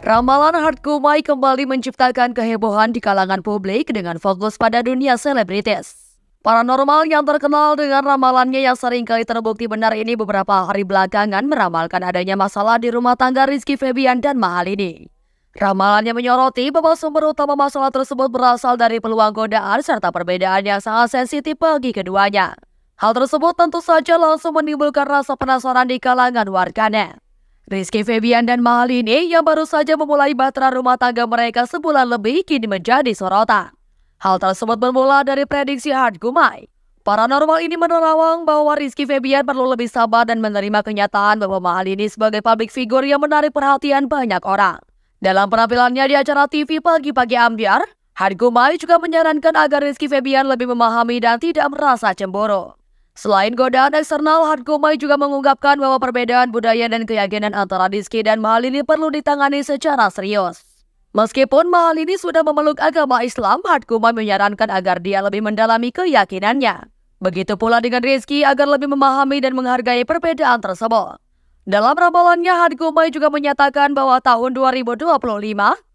Ramalan Hart Kumai kembali menciptakan kehebohan di kalangan publik dengan fokus pada dunia selebritis. Paranormal yang terkenal dengan ramalannya yang seringkali terbukti benar ini beberapa hari belakangan meramalkan adanya masalah di rumah tangga Rizky Febian dan Mahalini. Ramalannya menyoroti bahwa sumber utama masalah tersebut berasal dari peluang godaan serta perbedaan yang sangat sensitif bagi keduanya. Hal tersebut tentu saja langsung menimbulkan rasa penasaran di kalangan warganet. Rizky Febian dan Mahalini yang baru saja memulai bahtera rumah tangga mereka sebulan lebih kini menjadi sorotan. Hal tersebut bermula dari prediksi Hart Gumai. Paranormal ini menerawang bahwa Rizky Febian perlu lebih sabar dan menerima kenyataan bahwa Mahalini sebagai publik figur yang menarik perhatian banyak orang. Dalam penampilannya di acara TV pagi-pagi ambiar, Hart Gumai juga menyarankan agar Rizky Febian lebih memahami dan tidak merasa cemburu. Selain godaan eksternal, Hargomai juga mengungkapkan bahwa perbedaan budaya dan keyakinan antara Rizky dan Mahalini perlu ditangani secara serius. Meskipun Mahalini sudah memeluk agama Islam, Hargomai menyarankan agar dia lebih mendalami keyakinannya. Begitu pula dengan Rizky agar lebih memahami dan menghargai perbedaan tersebut. Dalam ramalannya, Hargomai juga menyatakan bahwa tahun 2025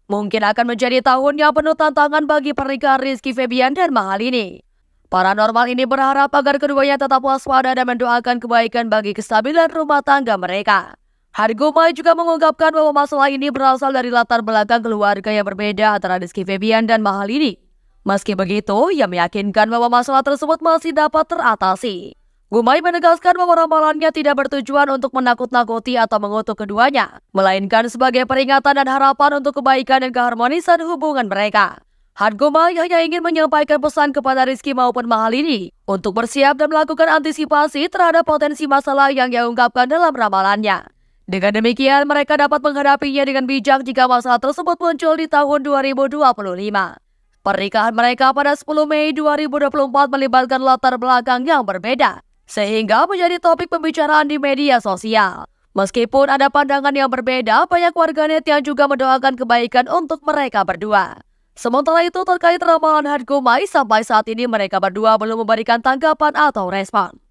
mungkin akan menjadi tahun yang penuh tantangan bagi pernikahan Rizky Febian dan Mahalini. Paranormal ini berharap agar keduanya tetap waspada dan mendoakan kebaikan bagi kestabilan rumah tangga mereka. Hargumai juga mengungkapkan bahwa masalah ini berasal dari latar belakang keluarga yang berbeda antara Rizky Febian dan Mahalini. Meski begitu, ia meyakinkan bahwa masalah tersebut masih dapat teratasi. Gumai menegaskan bahwa ramalannya tidak bertujuan untuk menakut-nakuti atau mengutuk keduanya, melainkan sebagai peringatan dan harapan untuk kebaikan dan keharmonisan hubungan mereka. Hargoma hanya ingin menyampaikan pesan kepada Rizky maupun Mahalini untuk bersiap dan melakukan antisipasi terhadap potensi masalah yang ia ungkapkan dalam ramalannya. Dengan demikian, mereka dapat menghadapinya dengan bijak jika masalah tersebut muncul di tahun 2025. Pernikahan mereka pada 10 Mei 2024 melibatkan latar belakang yang berbeda, sehingga menjadi topik pembicaraan di media sosial. Meskipun ada pandangan yang berbeda, banyak warganet yang juga mendoakan kebaikan untuk mereka berdua. Sementara itu terkait ramalan Hargumai sampai saat ini mereka berdua belum memberikan tanggapan atau respon.